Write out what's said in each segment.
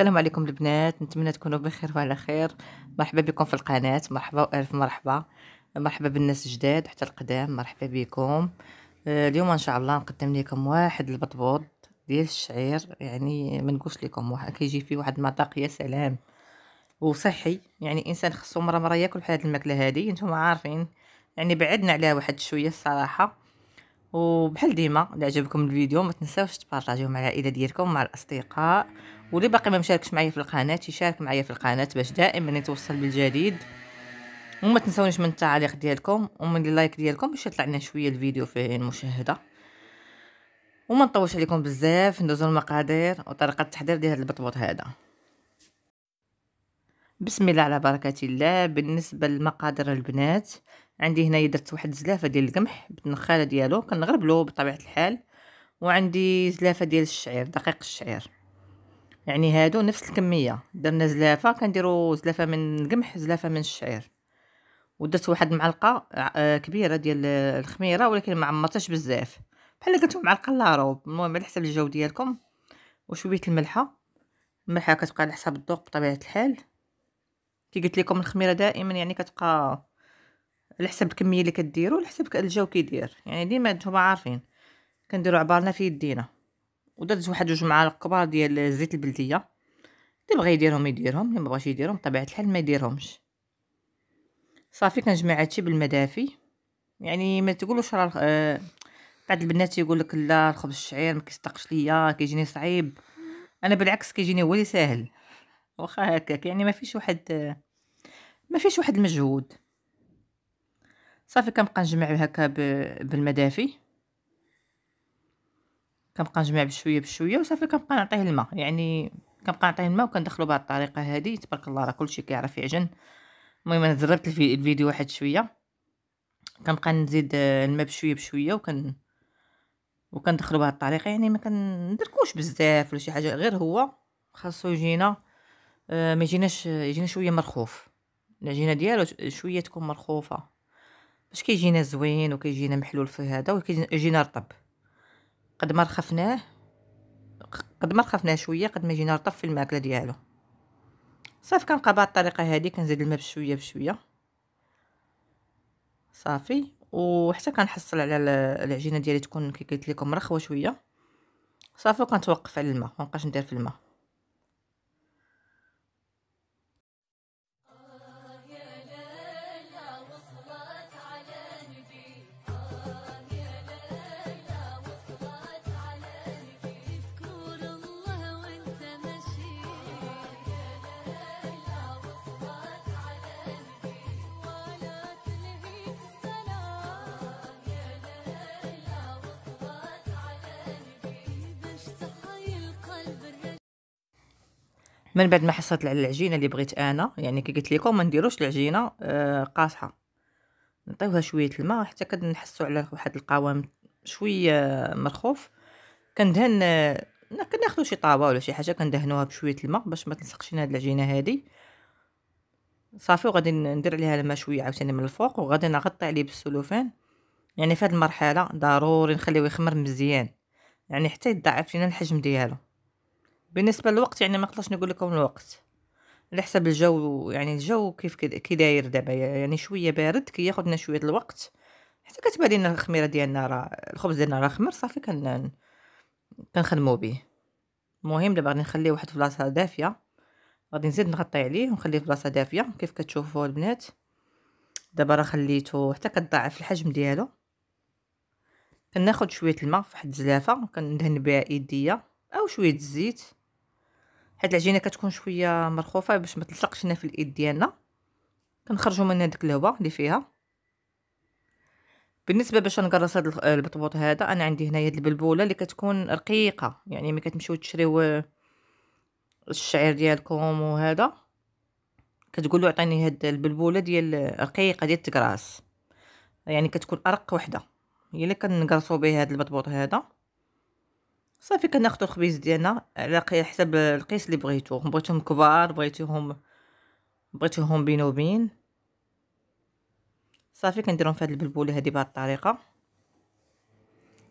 السلام عليكم البنات نتمنى تكونوا بخير وعلى خير مرحبا بكم في القناه مرحبا والف مرحبا مرحبا بالناس الجداد حتى القدام مرحبا بكم آه، اليوم ان شاء الله نقدم لكم واحد البطبوط ديال الشعير يعني ما نقولش لكم واحد كيجي فيه واحد المذاق يا سلام وصحي يعني الانسان خصو مره مره ياكل بحال هذه الماكله هادي نتوما عارفين يعني بعدنا عليها واحد شويه الصراحه وبحال ديما الا عجبكم الفيديو ما تنساوش تبارطاجيوه مع العائله ديالكم مع الاصدقاء واللي باقي ما مشاركش معايا في القناه يشارك معايا في القناه باش دائما يتوصل بالجديد وما تنسونيش من التعليق ديالكم ومن اللايك ديالكم باش يطلع لنا شويه الفيديو فيه المشاهده وما نطولش عليكم بزاف ندوزو المقادير وطريقه التحضير ديال هذا البطبوط هذا بسم الله على بركه الله بالنسبه للمقادير البنات عندي هنايا درت واحد الزلافه ديال القمح بالنخاله ديالو كنغربلو بطبيعه الحال وعندي زلافه ديال الشعير دقيق الشعير يعني هادو نفس الكميه درنا زلافه كنديروا زلافه من القمح زلافه من الشعير ودرت واحد المعلقه آه، كبيره ديال الخميره ولكن ما عمرتهاش بزاف بحال قلت معلقه لاروب المهم على حسب الجو ديالكم وشويه الملحه الملحه كتبقى على حسب الذوق بطبيعه الحال كي قلت لكم الخميره دائما يعني كتبقى على حسب الكميه اللي كديروا على حسب الجو كيدير يعني ديما نتوما عارفين كنديروا عبارنا في يدينا ودرت واحد جوج معالق كبار ديال زيت البلديه اللي بغى يديرهم يديرهم اللي مبغاش يديرهم بطبيعه الحال ما يديرهمش صافي كنجمع هادشي بالمدافي يعني ما تقولوش راه آه، بعض البنات يقول لك لا الخبز الشعير ما كيصدقش ليا كيجيني صعيب انا بالعكس كيجيني هو اللي ساهل واخا هكاك يعني ما فيش واحد ما فيش واحد المجهود صافي كنبقى نجمع هكا بالمدافي كنبقى نجمع بشويه بشويه وصافي كنبقى نعطيه الماء يعني كنبقى نعطيه الماء وكندخلو بهاد الطريقه هادي تبارك الله راه كلشي كيعرف يعجن المهم انا زربت الفيديو واحد شويه كنبقى نزيد آه، الماء بشويه بشويه وكن وكندخلو بهاد الطريقه يعني ما كندركوش بزاف ولا شي حاجه غير هو خاصو يجينا آه، ما يجيناش يجينا شويه مرخوف العجينه ديالو شويه تكون مرخوفه باش كيجينا زوين وكيجينا محلول في هذا وكيجينا رطب قد ما رخفناه قد ما رخفناه شويه قد ما جينا رطب في الماكله ديالو صافي كنبقى بهاد الطريقه هادي كنزيد الماء بشويه بشويه صافي وحتى كنحصل على العجينه ديالي تكون كي قلت لكم رخوه شويه صافي وكنتوقف على الماء مابقاش ندير في الماء من بعد ما حصلت على العجينه اللي بغيت انا يعني كي قلت لكم ما نديروش العجينه آه، قاصحه نعطيوها شويه الماء حتى كنحسوا على واحد القوام شويه آه، مرخوف كندهن آه، كناخذوا شي طاوه ولا شي حاجه كندهنوها بشويه الماء باش ما تلصقش هاد العجينه هادي صافي وغادي ندير عليها الماء شويه عاوتاني من الفوق وغادي نغطي عليه بالسلوفان يعني في هاد المرحله ضروري نخليوه يخمر مزيان يعني حتى يتضاعف لينا الحجم ديالو بالنسبه للوقت يعني ما نقدرش نقول لكم الوقت على حسب الجو يعني الجو كيف كي داير دابا يعني شويه بارد كي لنا شويه الوقت حتى كتبان لنا الخميره ديالنا راه الخبز ديالنا راه خمر صافي كن كنخدمو به المهم دابا غادي نخليه واحد البلاصه دافيه غادي نزيد نغطي عليه ونخليه في بلاصه دافيه كيف كتشوفوا البنات دابا راه خليته حتى كتضاعف الحجم ديالو كناخذ شويه الماء في واحد الزلافه كندهن بها ايديا او شويه الزيت هاد العجينه كتكون شويه مرخوفه باش ما تلصقش لنا في الايد ديالنا كنخرجوا منها داك الهواء اللي فيها بالنسبه باش نقرص هذا آه، البطبوط هذا انا عندي هنايا هاد البلبوله اللي كتكون رقيقه يعني ملي كتمشيو تشريو آه، الشعير ديالكم وهذا كتقولوا عطيني هاد البلبوله ديال آه، رقيقه ديال التكراس يعني كتكون ارق وحده هي اللي كنقرصوا بها هاد البطبوط هذا صافي كناخذوا الخبيز ديالنا على حسب القيس اللي بغيتو بغيتهم كبار بغيتوهم بغيتوهم بين وبين صافي كنديرهم في هذه البلبوله هذه بهذه الطريقه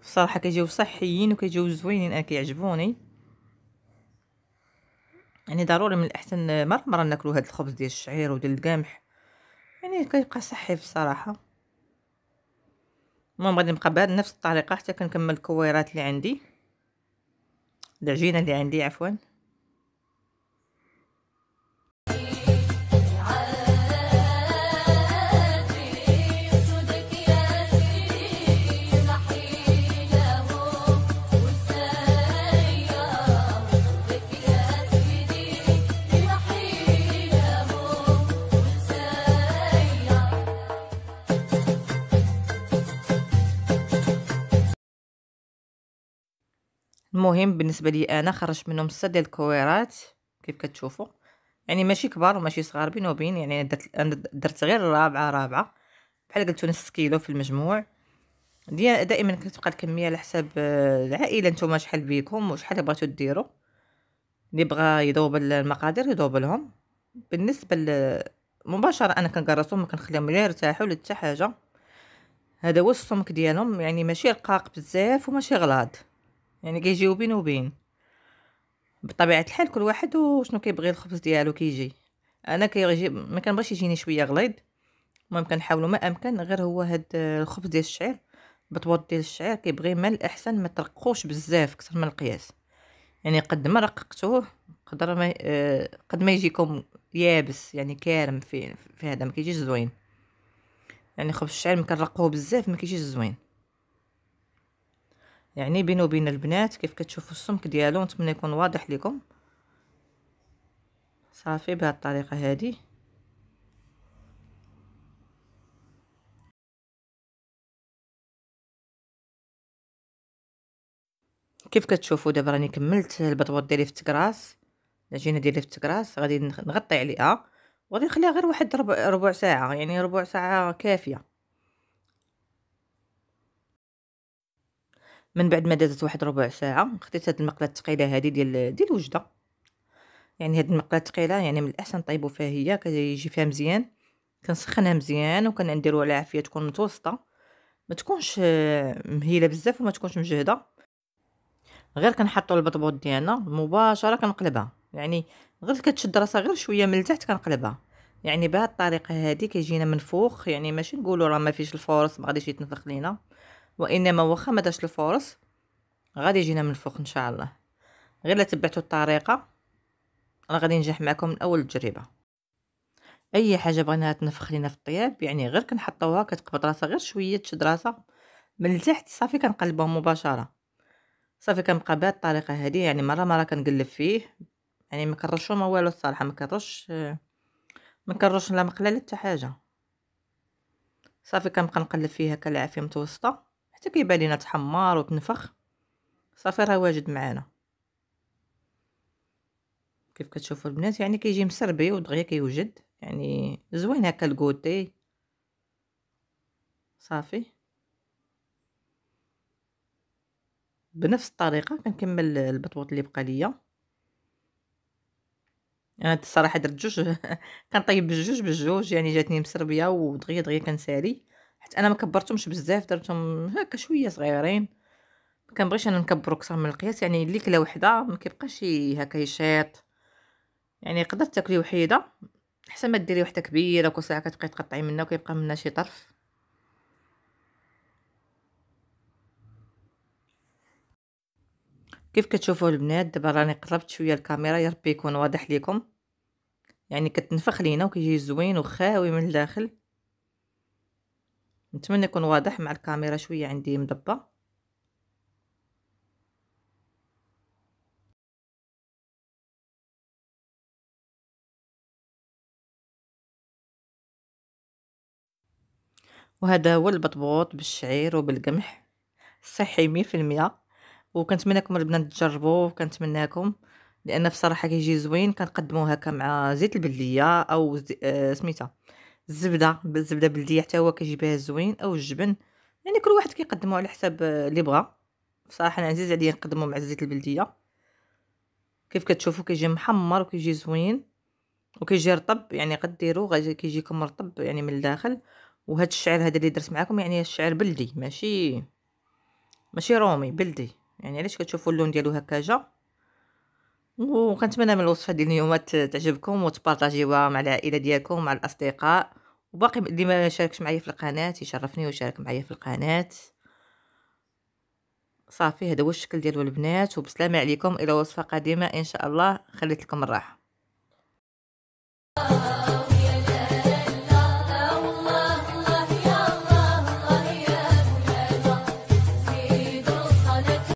الصراحه كيجيو صحيين وكيجيو زوينين انا كيعجبوني يعني ضروري من الاحسن مره مره ناكلو هاد الخبز ديال الشعير وديال القمح يعني كيبقى صحي بصراحه المهم غادي نبقى بهاد نفس الطريقه حتى كنكمل الكويرات اللي عندي العجينة اللي عندي عفوا المهم بالنسبه لي انا خرجت منهم سته ديال الكويرات كيف كتشوفوا يعني ماشي كبار وماشي صغار بين وبين يعني درت درت غير رابعه رابعه بحال قلتو نص كيلو في المجموع دائما كتبقى الكميه على حساب آه، العائله نتوما شحال بيكم وشحال بغيتو ديروا اللي بغى يذوب المقادير يذوب لهم بالنسبه مباشره انا كنكرسهم كنخليهم لا يرتاحوا لا حتى حاجه هذا هو السمك ديالهم يعني ماشي رقاق بزاف وماشي غلاض يعني كيجيو بين وبين بطبيعه الحال كل واحد وشنو كيبغي الخبز ديالو كيجي انا كيجي ما كنبغيش يجيني شويه غليظ المهم كنحاولوا ما امكن غير هو هاد الخبز ديال الشعير بطوط ديال الشعير كيبغي من الاحسن ما ترقوش بزاف اكثر من القياس يعني قد ما رققتوه قدر ما آه، قد ما يجيكم يابس يعني كارم في في هذا ما كيجيش زوين يعني خبز الشعير ما كنرقوه بزاف ما كيجيش زوين يعني بينو وبين البنات كيف كتشوفوا السمك ديالو نتمنى يكون واضح لكم صافي بهذه الطريقه هذه كيف كتشوفوا دابا راني كملت البطبوط ديالي في التكراس العجينه ديالي في التكراس غادي نغطي عليها وغادي نخليها غير واحد ربع, ربع ساعه يعني ربع ساعه كافيه من بعد ما دازت واحد ربع ساعه خديت هاد المقله الثقيله هادي ديال ديال الوجده يعني هاد المقله الثقيله يعني من الاحسن طيبوا فيها هي كيجي فيها مزيان كنسخنها مزيان وكنديروا على عافيه تكون متوسطه ما تكونش آه، مهيله بزاف وما تكونش مجهده غير كنحطوا البطبوط ديالنا مباشره كنقلبها يعني غير كتشد راسها غير شويه من التحت كنقلبها يعني بهاد الطريقه هادي كيجينا منفوخ يعني ماشي نقولوا راه ما فيش الفرص ما غاديش يتنفخ لينا وانما واخا ما داش الفرص غادي يجينا من الفوق ان شاء الله غير تبعتوا الطريقه راه غادي ننجح معكم من اول تجربه اي حاجه بغيناها تنفخ لينا في الطياب يعني غير كنحطوها كتقبض راسها غير شويه تشد راسها من التحت صافي كنقلبوها مباشره صافي كنبقى بهاد الطريقه هذه يعني مره مره كنقلب فيه يعني ما كنرشو ما والو الصراحه ما كنرش ما كنرش لا مقله لا حتى حاجه صافي كنبقى نقلب فيها كالعافيه متوسطه حتى كيبان لينا تحمر وتنفخ صافي راه واجد معانا كيف كتشوفوا البنات يعني كيجي مسربي ودغيا كيوجد يعني زوين هكا الكوتي صافي بنفس الطريقه كنكمل البطوط اللي بقى ليا انا الصراحه درت جوج كنطيب بجوج بجوج يعني جاتني مسربيه ودغيا دغيا كنسالي حيت انا ما كبرتهمش بزاف درتهم هكا شويه صغيرين ما كنبغيش انا نكبرو كثر من القياس يعني اللي كلا وحده ما كيبقاش هكا يشيط يعني قدرت تاكلي وحيده احسن ما ديري وحده كبيره وكل ساعه كتبقاي تقطعي منها وكيبقى منها شي طرف كيف كتشوفوا البنات دابا راني قربت شويه الكاميرا يا ربي يكون واضح ليكم يعني كتنفخ لينا وكيجي زوين وخاوي من الداخل نتمنى يكون واضح مع الكاميرا شويه عندي مضبه وهذا هو البطبوط بالشعير وبالقمح صحي مية في المية وكنتمنىكم البنات تجربوه وكنتمناكم لان بصراحه كيجي زوين كنقدموه هكا مع زيت البلديه او زي... آه سميتها الزبده بالزبده بلديه حتى هو كيجيبها زوين او الجبن يعني كل واحد كيقدمو على حساب اللي بغا بصراحه انا عزيز عليا نقدمو مع الزيت البلديه كيف كتشوفوا كيجي محمر وكيجي زوين وكيجي رطب يعني غديروه كيجيكم رطب يعني من الداخل وهاد الشعر هذا اللي درت معكم يعني الشعر بلدي ماشي ماشي رومي بلدي يعني علاش كتشوفوا اللون ديالو هكا جا وكنتمنى من الوصفه ديال اليوم تعجبكم وتبارطاجيوها مع العائله ديالكم مع الاصدقاء وباقي اللي ما شاركش معايا في القناه يشرفني ويشارك معايا في القناه صافي هذا هو الشكل ديالو البنات وبسلامه عليكم الى وصفه قادمه ان شاء الله خليت لكم الراحه